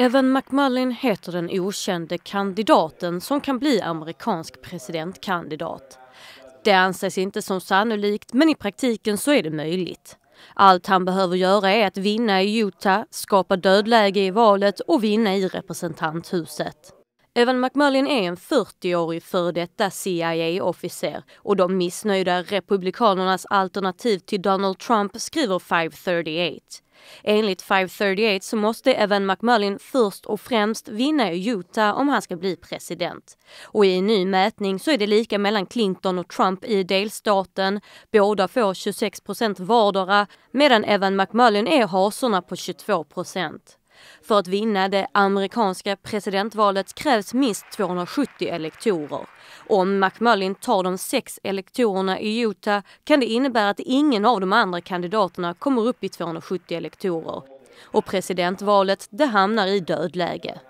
Evan McMullin heter den okände kandidaten som kan bli amerikansk presidentkandidat. Det anses inte som sannolikt, men i praktiken så är det möjligt. Allt han behöver göra är att vinna i Utah, skapa dödläge i valet och vinna i representanthuset. Evan McMullin är en 40-årig före detta CIA-officer och de missnöjda republikanernas alternativ till Donald Trump skriver 538. Enligt 538 så måste Evan McMullin först och främst vinna i Utah om han ska bli president. Och i en ny mätning så är det lika mellan Clinton och Trump i delstaten. Båda får 26 procent vardera medan Evan McMullin är hasorna på 22 procent. För att vinna det amerikanska presidentvalet krävs minst 270 elektorer. Om McMullin tar de sex elektorerna i Utah kan det innebära att ingen av de andra kandidaterna kommer upp i 270 elektorer. Och presidentvalet, det hamnar i dödläge.